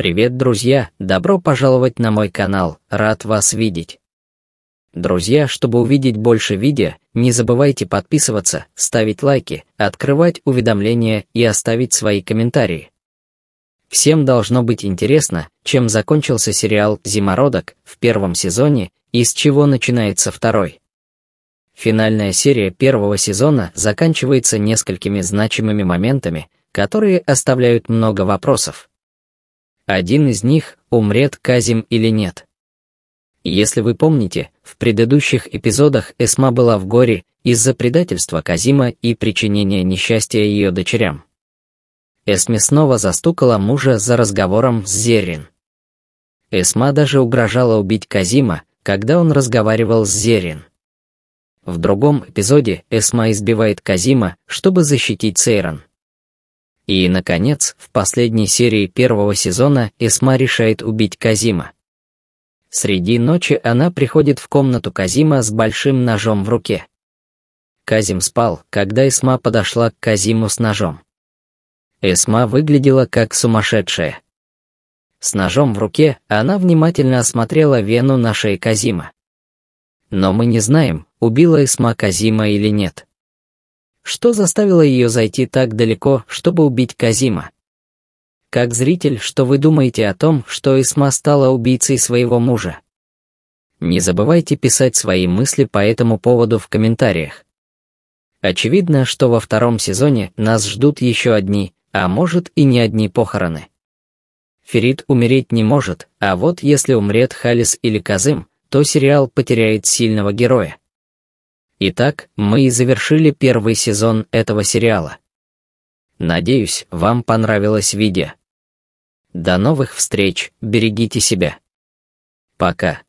Привет, друзья! Добро пожаловать на мой канал, рад вас видеть! Друзья, чтобы увидеть больше видео, не забывайте подписываться, ставить лайки, открывать уведомления и оставить свои комментарии. Всем должно быть интересно, чем закончился сериал «Зимородок» в первом сезоне и с чего начинается второй. Финальная серия первого сезона заканчивается несколькими значимыми моментами, которые оставляют много вопросов один из них умрет Казим или нет. Если вы помните, в предыдущих эпизодах Эсма была в горе из-за предательства Казима и причинения несчастья ее дочерям. Эсме снова застукала мужа за разговором с Зерин. Эсма даже угрожала убить Казима, когда он разговаривал с Зерин. В другом эпизоде Эсма избивает Казима, чтобы защитить Сейрон. И, наконец, в последней серии первого сезона Эсма решает убить Казима. Среди ночи она приходит в комнату Казима с большим ножом в руке. Казим спал, когда Эсма подошла к Казиму с ножом. Эсма выглядела как сумасшедшая. С ножом в руке она внимательно осмотрела вену на шее Казима. Но мы не знаем, убила Эсма Казима или нет что заставило ее зайти так далеко, чтобы убить Казима. Как зритель, что вы думаете о том, что Исма стала убийцей своего мужа? Не забывайте писать свои мысли по этому поводу в комментариях. Очевидно, что во втором сезоне нас ждут еще одни, а может и не одни похороны. Ферид умереть не может, а вот если умрет Халис или Казым, то сериал потеряет сильного героя. Итак, мы и завершили первый сезон этого сериала. Надеюсь, вам понравилось видео. До новых встреч, берегите себя. Пока.